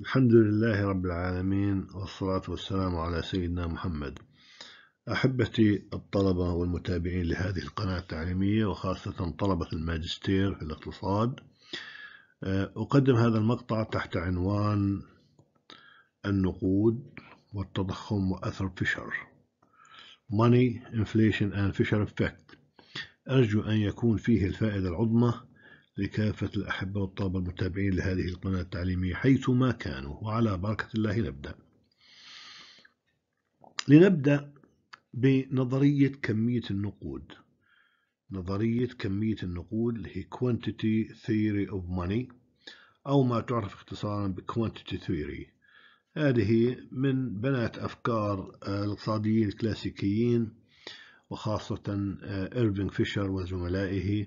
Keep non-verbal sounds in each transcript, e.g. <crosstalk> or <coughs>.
الحمد لله رب العالمين والصلاة والسلام على سيدنا محمد أحبتي الطلبة والمتابعين لهذه القناة التعليمية وخاصة طلبة الماجستير في الاقتصاد آه، أقدم هذا المقطع تحت عنوان النقود والتضخم وأثر فيشر Money, Inflation and Fisher Effect أرجو أن يكون فيه الفائدة العظمى لكافة الأحبة والطلبة المتابعين لهذه القناة التعليمية حيثما كانوا وعلى بركة الله نبدأ لنبدأ بنظرية كمية النقود نظرية كمية النقود اللي هي Quantity Theory of Money أو ما تعرف اختصارا ب Quantity Theory هذه من بنات أفكار الاقتصاديين الكلاسيكيين وخاصة إيرفين آه، فيشر وزملائه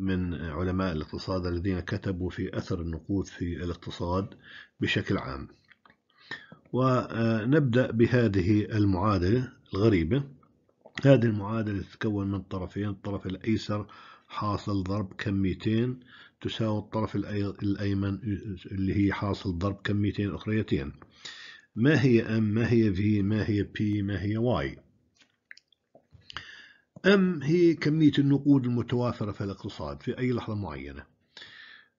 من علماء الاقتصاد الذين كتبوا في أثر النقود في الاقتصاد بشكل عام ونبدأ بهذه المعادلة الغريبة هذه المعادلة تتكون من طرفين الطرف الأيسر حاصل ضرب كميتين تساوي الطرف الأيمن اللي هي حاصل ضرب كميتين أخريتين ما هي M ما هي V ما هي P ما هي Y أم هي كمية النقود المتوافرة في الاقتصاد في أي لحظة معينة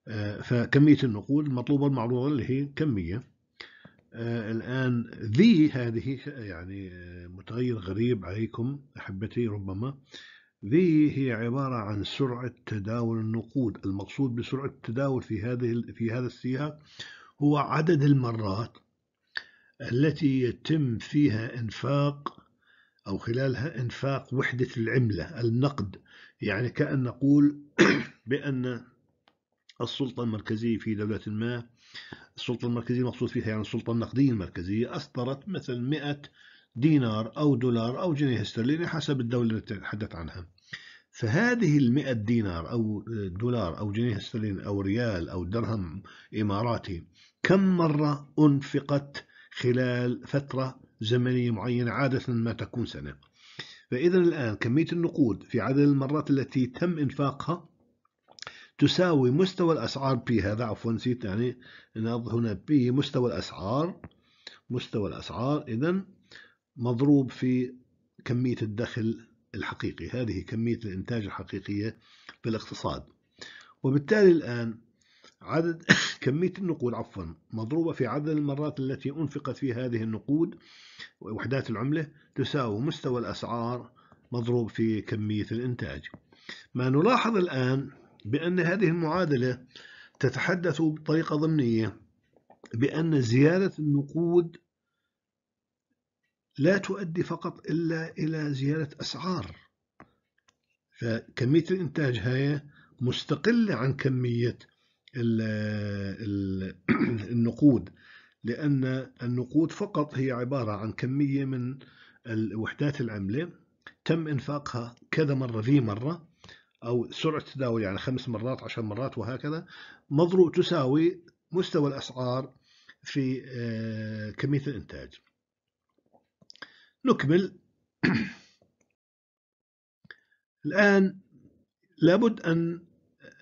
آه، فكمية النقود المطلوبة المعروضة اللي هي كمية آه، الآن ذي هذه يعني آه، متغير غريب عليكم أحبتي ربما ذي هي عبارة عن سرعة تداول النقود المقصود بسرعة التداول في هذه في هذا السياق هو عدد المرات التي يتم فيها إنفاق أو خلالها إنفاق وحدة العملة النقد يعني كأن نقول <clears throat> بأن السلطة المركزية في دولة ما السلطة المركزية مقصود فيها يعني السلطة النقدية المركزية أصدرت مثلا 100 دينار أو دولار أو جنيه استرليني حسب الدولة التي نتحدث عنها فهذه المئة دينار أو دولار أو جنيه استرليني أو ريال أو درهم إماراتي كم مرة أنفقت خلال فترة زمنية معينة عادة ما تكون سنة فإذا الآن كمية النقود في عدد المرات التي تم إنفاقها تساوي مستوى الأسعار بي هذا عفوا نسيت يعني نضع هنا بي مستوى الأسعار مستوى الأسعار إذا مضروب في كمية الدخل الحقيقي هذه كمية الإنتاج الحقيقية في الاقتصاد وبالتالي الآن عدد <laughs> كمية النقود عفوا مضروبة في عدد المرات التي أنفقت في هذه النقود وحدات العملة تساوي مستوى الأسعار مضروب في كمية الإنتاج ما نلاحظ الآن بأن هذه المعادلة تتحدث بطريقة ضمنية بأن زيادة النقود لا تؤدي فقط إلا إلى زيادة أسعار فكمية الإنتاج هاي مستقلة عن كمية <clears throat> النقود لأن النقود فقط هي عبارة عن كمية من الوحدات العملة تم إنفاقها كذا مرة ذي مرة أو سرعة تداول يعني خمس مرات عشر مرات وهكذا مضروب تساوي مستوى الأسعار في آه، كمية الإنتاج نكمل <clears throat> الآن لابد أن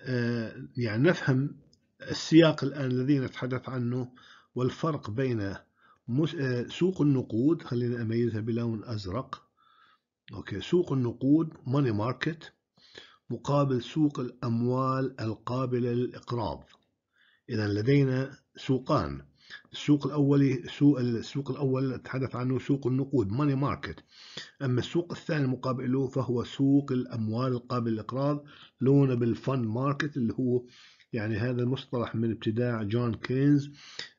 آه، يعني نفهم السياق الآن الذي نتحدث عنه والفرق بين آه، سوق النقود خلينا أميزها بلون أزرق أوكي سوق النقود ماني ماركت مقابل سوق الأموال القابلة للإقراض إذا لدينا سوقان السوق الأولي سوق السوق الأول تحدث عنه سوق النقود ماني ماركت أما السوق الثاني المقابل له فهو سوق الأموال القابل للإقراض لونه بالفن ماركت اللي هو يعني هذا المصطلح من ابتداع جون كينز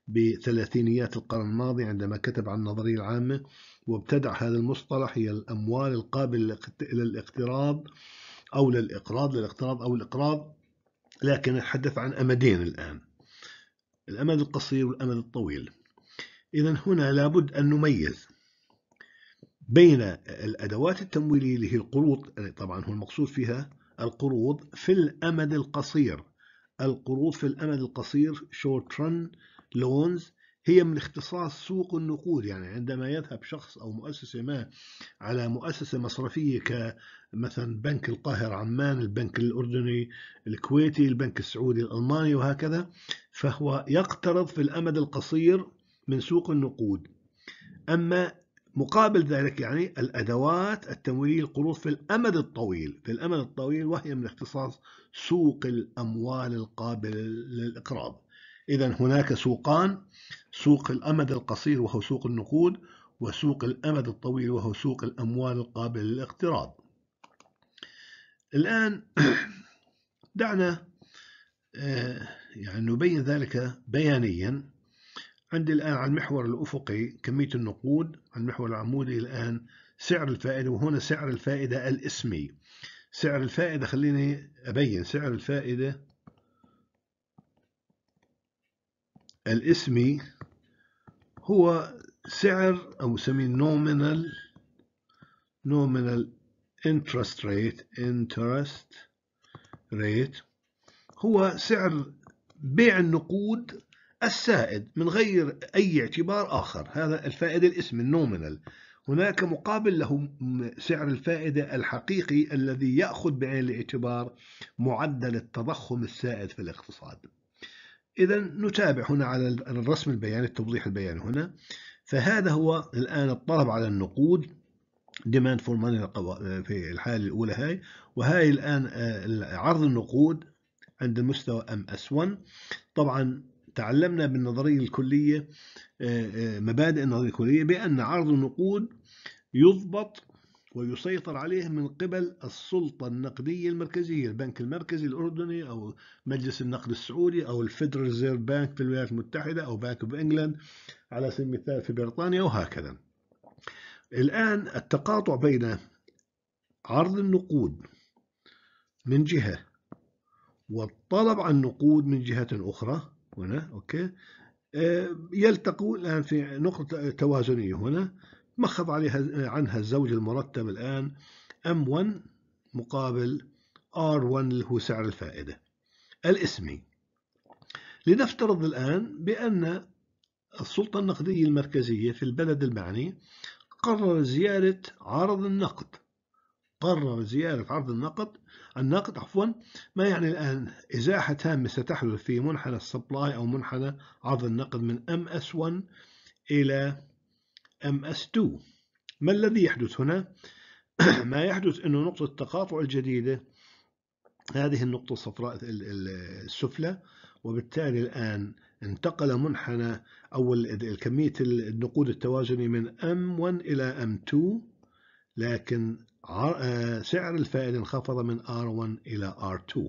بثلاثينيات القرن الماضي عندما كتب عن النظرية العامة وابتدع هذا المصطلح هي الأموال القابلة للاقتراض أو للإقراض للاقتراض أو الإقراض لكن نتحدث عن أمدين الآن الأمد القصير والأمد الطويل إذا هنا لابد أن نميز بين الأدوات التمويلية اللي هي القروض يعني طبعا هو المقصود فيها القروض في الأمد القصير القروض في الأمد القصير short run loans هي من اختصاص سوق النقود يعني عندما يذهب شخص أو مؤسسة ما على مؤسسة مصرفية مثلا بنك القاهرة عمان البنك الأردني الكويتي البنك السعودي الألماني وهكذا فهو يقترض في الأمد القصير من سوق النقود أما مقابل ذلك يعني الأدوات التمويلية القروض في الأمد الطويل في الأمد الطويل وهي من اختصاص سوق الأموال القابل للإقراض إذا هناك سوقان سوق الأمد القصير وهو سوق النقود وسوق الأمد الطويل وهو سوق الأموال القابل للاقتراض الآن <clears throat> دعنا آه، يعني نبين ذلك بيانيا عندي الآن على المحور الأفقي كمية النقود على المحور العمودي الآن سعر الفائدة وهنا سعر الفائدة الاسمي سعر الفائدة خليني أبين سعر الفائدة الاسمي هو سعر أو سميه نومينال نومينال interest rate interest rate هو سعر بيع النقود السائد من غير أي اعتبار آخر هذا الفائدة الاسم النومينال هناك مقابل له سعر الفائدة الحقيقي الذي يأخذ بعين الاعتبار معدل التضخم السائد في الاقتصاد إذا نتابع هنا على الرسم البياني التوضيح البياني هنا فهذا هو الآن الطلب على النقود ديماند فور ماني في الحاله الاولى هاي وهاي الان آه، عرض النقود عند المستوى ام اس 1 طبعا تعلمنا بالنظريه الكليه آه، آه، مبادئ النظريه الكليه بان عرض النقود يضبط ويسيطر عليه من قبل السلطة النقدية المركزية البنك المركزي الأردني أو مجلس النقد السعودي أو الفيدرال ريزيرف بانك في الولايات المتحدة أو بانك اوف انجلاند على سبيل المثال في بريطانيا وهكذا الآن التقاطع بين عرض النقود من جهة والطلب على النقود من جهة أخرى هنا أوكي آه، يلتقون الآن في نقطة توازنية هنا مخض عليها عنها الزوج المرتب الآن M1 مقابل R1 اللي هو سعر الفائدة الاسمي لنفترض الآن بأن السلطة النقدية المركزية في البلد المعني قرر زيارة عرض النقد قرر زيارة عرض النقد النقد عفوا ما يعني الآن إزاحة تامة ستحدث في منحنى السبلاي أو منحنى عرض النقد من MS1 إلى MS2 ما الذي يحدث هنا؟ <clears throat> ما يحدث أنه نقطة التقاطع الجديدة هذه النقطة الصفراء السفلى وبالتالي الآن انتقل منحنى أو كمية النقود التوازني من M1 إلى M2 لكن آه، سعر الفائدة انخفض من R1 إلى R2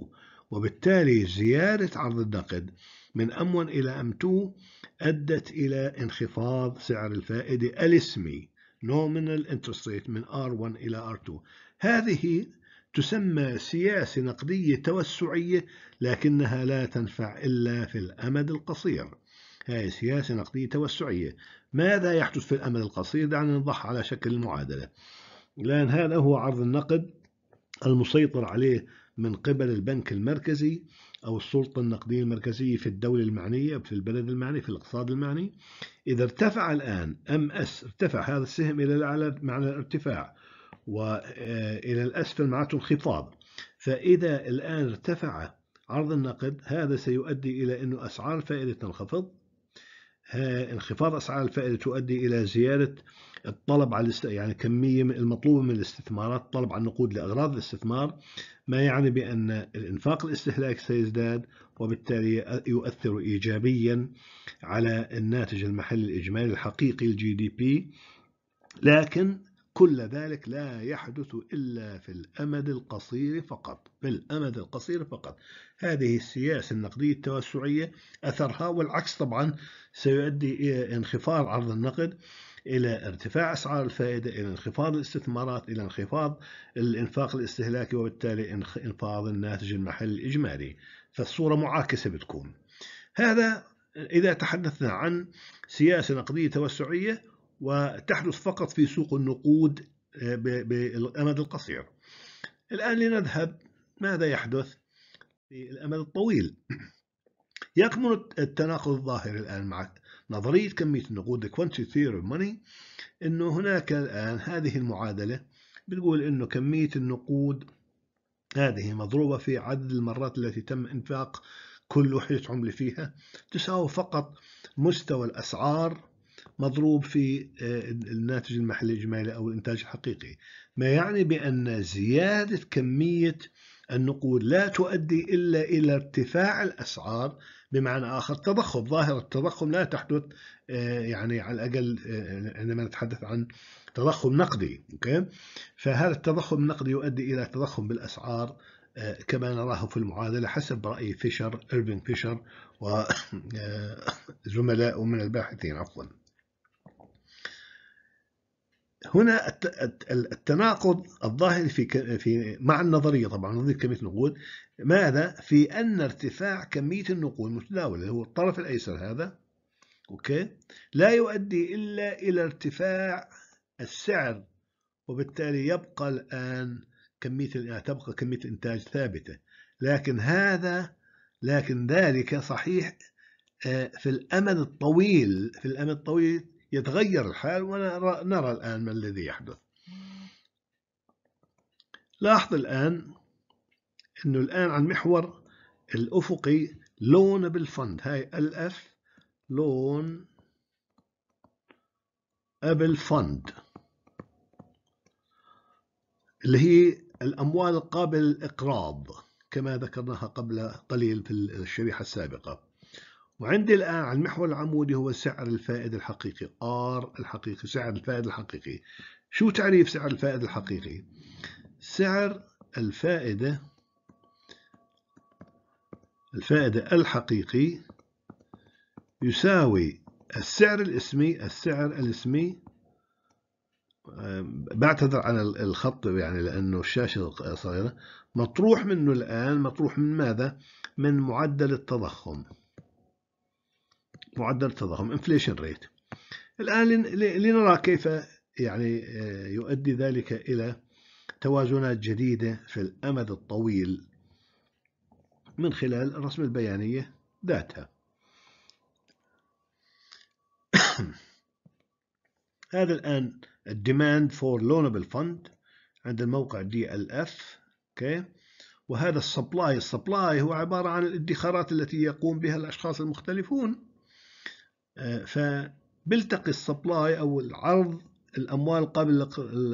وبالتالي زيادة عرض النقد من M1 إلى M2 أدت إلى انخفاض سعر الفائدة الاسمي nominal interest rate من R1 إلى R2 هذه تسمى سياسة نقدية توسعية لكنها لا تنفع إلا في الأمد القصير هذه سياسة نقدية توسعية ماذا يحدث في الأمد القصير دعنا نضح على شكل المعادلة لأن هذا هو عرض النقد المسيطر عليه من قبل البنك المركزي أو السلطة النقدية المركزية في الدولة المعنية في البلد المعني في الاقتصاد المعني إذا ارتفع الآن أم أس ارتفع هذا السهم إلى الأعلى معنى الارتفاع وإلى آه، الأسفل معناته انخفاض فإذا الآن ارتفع عرض النقد هذا سيؤدي إلى أن أسعار الفائدة تنخفض انخفاض أسعار الفائدة تؤدي إلى زيادة الطلب على الاست... يعني كمية المطلوبة من الاستثمارات الطلب على النقود لأغراض الاستثمار ما يعني بأن الإنفاق الاستهلاك سيزداد وبالتالي يؤثر إيجابيا على الناتج المحلي الإجمالي الحقيقي الجي دي بي لكن كل ذلك لا يحدث إلا في الأمد القصير فقط في الأمد القصير فقط هذه السياسة النقدية التوسعية أثرها والعكس طبعا سيؤدي إلى انخفاض عرض النقد إلى ارتفاع أسعار الفائدة إلى انخفاض الاستثمارات إلى انخفاض الإنفاق الاستهلاكي وبالتالي انخفاض الناتج المحلي الإجمالي فالصورة معاكسة بتكون هذا إذا تحدثنا عن سياسة نقدية توسعية وتحدث فقط في سوق النقود آه، بالأمد القصير الآن لنذهب ماذا يحدث في الأمد الطويل <clears throat> يكمن التناقض الظاهر الآن مع نظرية كمية النقود the quantity theory of money أنه هناك الآن هذه المعادلة بتقول أنه كمية النقود هذه مضروبة في عدد المرات التي تم إنفاق كل وحدة عملة فيها تساوي فقط مستوى الأسعار مضروب في آه، الناتج المحلي الإجمالي أو الإنتاج الحقيقي ما يعني بأن زيادة كمية النقود لا تؤدي إلا إلى ارتفاع الأسعار بمعنى آخر تضخم ظاهرة التضخم لا تحدث آه، يعني على الأقل آه، عندما نتحدث عن تضخم نقدي أوكي؟ فهذا التضخم النقدي يؤدي إلى تضخم بالأسعار كما نراه في المعادلة حسب رأي فيشر إيرفين فيشر وزملاء <coughs> من الباحثين عفواً هنا التناقض الظاهر في في مع النظريه طبعا نظريه كميه النقود ماذا في ان ارتفاع كميه النقود المتداوله اللي هو الطرف الايسر هذا اوكي لا يؤدي الا الى ارتفاع السعر وبالتالي يبقى الان كميه يعني تبقى كميه الانتاج ثابته لكن هذا لكن ذلك صحيح آه، في الامد الطويل في الامد الطويل يتغير الحال ونرى الآن ما الذي يحدث لاحظ الآن أنه الآن على المحور الأفقي لون بالفند هاي الأف لون أبل فند اللي هي الأموال قابل الإقراض كما ذكرناها قبل قليل في الشريحة السابقة وعندي الآن على المحور العمودي هو سعر الفائدة الحقيقي R الحقيقي سعر الفائدة الحقيقي شو تعريف سعر الفائدة الحقيقي؟ سعر الفائدة الفائدة الحقيقي يساوي السعر الاسمي السعر الاسمي بعتذر عن الخط يعني لأنه الشاشة صغيرة مطروح منه الآن مطروح من ماذا؟ من معدل التضخم معدل التضخم inflation rate الآن لنرى كيف يعني آه، يؤدي ذلك إلى توازنات جديدة في الأمد الطويل من خلال رسم البيانية ذاتها <coughs> هذا الآن الديماند فور لونبل فند عند الموقع دي ال اف اوكي وهذا السبلاي السبلاي هو عبارة عن الادخارات التي يقوم بها الأشخاص المختلفون آه، فبيلتقي السبلاي أو العرض الأموال قابل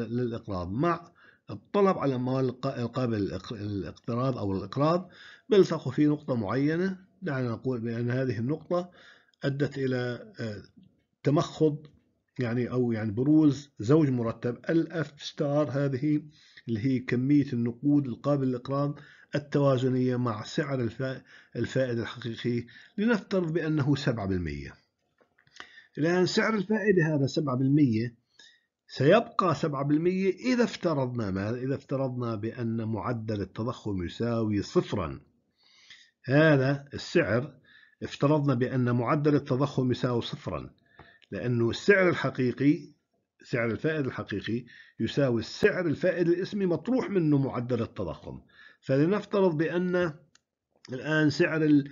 للإقراض مع الطلب على الأموال القابل للاقتراض أو الإقراض بيلتقوا في نقطة معينة دعنا نقول بأن هذه النقطة أدت إلى آه، تمخض يعني أو يعني بروز زوج مرتب الأف ستار هذه اللي هي كمية النقود القابل للإقراض التوازنية مع سعر الفائد الحقيقي لنفترض بأنه 7% لأن سعر الفائدة هذا 7% سيبقى 7% إذا افترضنا ماذا؟ إذا افترضنا بأن معدل التضخم يساوي صفرا هذا السعر افترضنا بأن معدل التضخم يساوي صفرا لأنه السعر الحقيقي سعر الفائدة الحقيقي يساوي السعر الفائدة الاسمي مطروح منه معدل التضخم فلنفترض بأن الآن سعر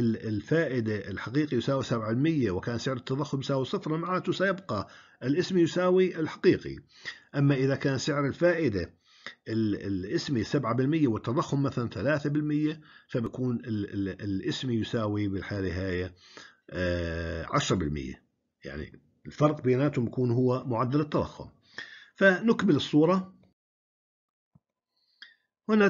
الفائدة الحقيقي يساوي 7% وكان سعر التضخم يساوي صفر معناته سيبقى الاسمي يساوي الحقيقي أما إذا كان سعر الفائدة الاسمي 7% والتضخم مثلا 3% فبكون الاسمي يساوي بالحالة هاي 10% آه، يعني الفرق بيناتهم يكون هو معدل التضخم فنكمل الصورة هنا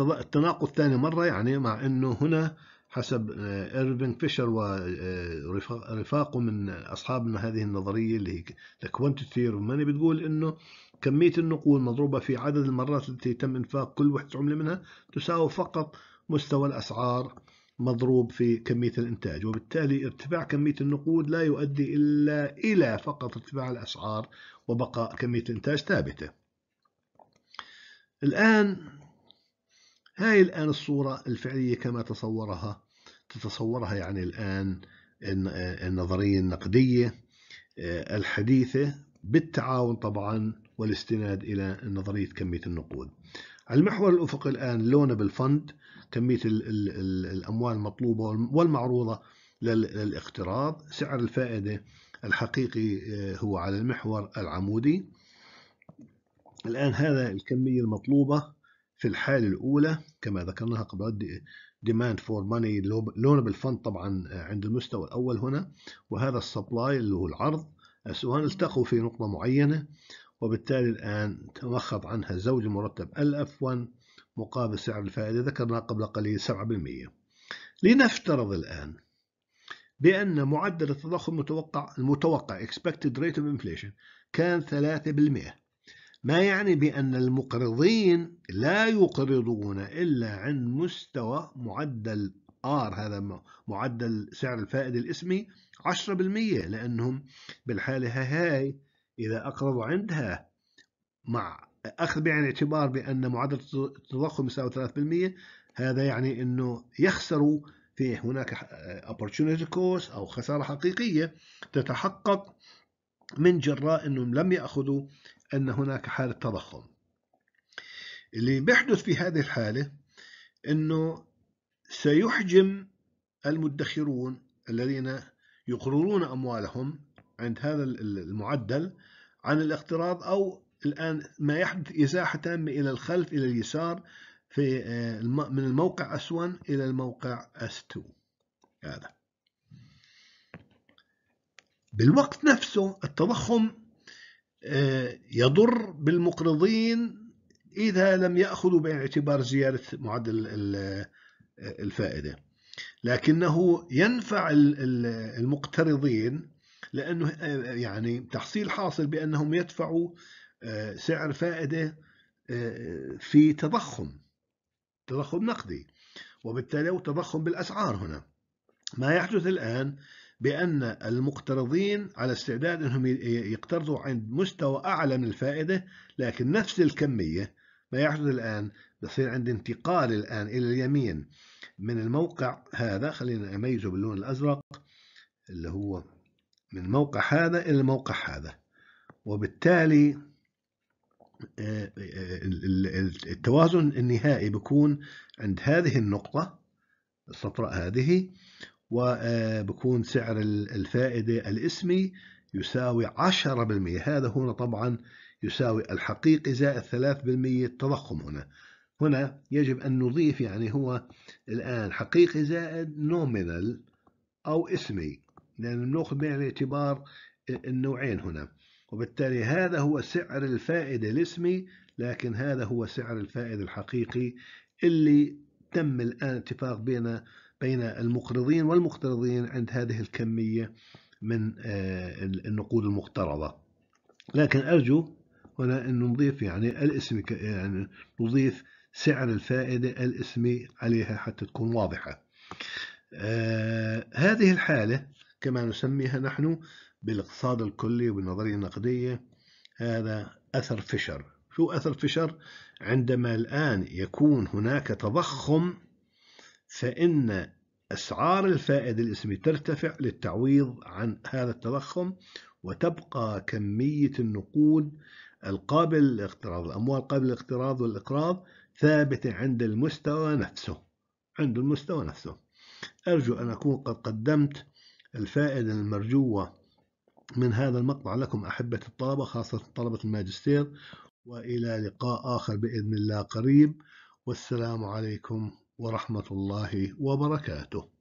التناقض ثاني مرة يعني مع أنه هنا حسب آه، ايرفين فيشر ورفاقه آه، من اصحابنا هذه النظريه اللي هي الكوانتيتي ماني بتقول انه كميه النقود مضروبه في عدد المرات التي تم انفاق كل وحده عمله منها تساوي فقط مستوى الاسعار مضروب في كميه الانتاج وبالتالي ارتفاع كميه النقود لا يؤدي الا الى فقط ارتفاع الاسعار وبقاء كميه الانتاج ثابته الان هاي الآن الصورة الفعلية كما تصورها تتصورها يعني الآن النظرية النقدية آه، الحديثة بالتعاون طبعا والاستناد إلى نظرية كمية النقود على المحور الأفقي الآن لونه بالفند كمية الأموال المطلوبة والمعروضة للاقتراض سعر الفائدة الحقيقي آه، هو على المحور العمودي الآن هذا الكمية المطلوبة في الحالة الأولى كما ذكرناها قبل demand for money loanable fund طبعا آه، عند المستوى الأول هنا وهذا السبلاي اللي هو العرض السوان التقوا في نقطة معينة وبالتالي الآن تمخض عنها الزوج المرتب الأف 1 مقابل سعر الفائدة ذكرناها قبل قليل 7% لنفترض الآن بأن معدل التضخم المتوقع المتوقع expected rate of inflation كان 3% ما يعني بأن المقرضين لا يقرضون إلا عند مستوى معدل آر هذا معدل سعر الفائدة الاسمي 10% لأنهم بالحالة هاي إذا أقرضوا عندها مع أخذ بعين الاعتبار بأن معدل التضخم يساوي 3% هذا يعني أنه يخسروا في هناك opportunity cost أو خسارة حقيقية تتحقق من جراء أنهم لم يأخذوا أن هناك حالة تضخم اللي بيحدث في هذه الحالة أنه سيحجم المدخرون الذين يقررون أموالهم عند هذا المعدل عن الاقتراض أو الآن ما يحدث إزاحة تامة إلى الخلف إلى اليسار في آه، من الموقع اس 1 إلى الموقع اس 2 هذا بالوقت نفسه التضخم آه، يضر بالمقرضين إذا لم يأخذوا باعتبار زيادة معدل الفائدة لكنه ينفع المقترضين لأنه آه، يعني تحصيل حاصل بأنهم يدفعوا آه، سعر فائدة في تضخم تضخم نقدي وبالتالي تضخم بالأسعار هنا ما يحدث الآن بأن المقترضين على استعداد أنهم يقترضوا عند مستوى أعلى من الفائدة لكن نفس الكمية ما يحدث الآن بصير عند انتقال الآن إلى اليمين من الموقع هذا خلينا أميزه باللون الأزرق اللي هو من الموقع هذا إلى الموقع هذا وبالتالي آه، آه، التوازن النهائي بيكون عند هذه النقطة الصفراء هذه وبكون سعر الفائدة الاسمي يساوي 10% هذا هنا طبعا يساوي الحقيقي زائد 3% التضخم هنا هنا يجب أن نضيف يعني هو الآن حقيقي زائد نومينال أو اسمي لأن بناخذ بعين الاعتبار النوعين هنا وبالتالي هذا هو سعر الفائدة الاسمي لكن هذا هو سعر الفائدة الحقيقي اللي تم الآن اتفاق بين بين المقرضين والمقترضين عند هذه الكمية من آه، النقود المقترضة لكن أرجو هنا أن نضيف يعني الاسم يعني نضيف سعر الفائدة الاسمي عليها حتى تكون واضحة آه، هذه الحالة كما نسميها نحن بالاقتصاد الكلي وبالنظرية النقدية هذا أثر فشر شو أثر فشر عندما الآن يكون هناك تضخم فإن أسعار الفائدة الاسمي ترتفع للتعويض عن هذا التضخم وتبقى كمية النقود القابل للاقتراض الأموال قابل للاقتراض والإقراض ثابتة عند المستوى نفسه عند المستوى نفسه أرجو أن أكون قد قدمت الفائدة المرجوة من هذا المقطع لكم أحبة الطلبة خاصة طلبة الماجستير وإلى لقاء آخر بإذن الله قريب والسلام عليكم ورحمة الله وبركاته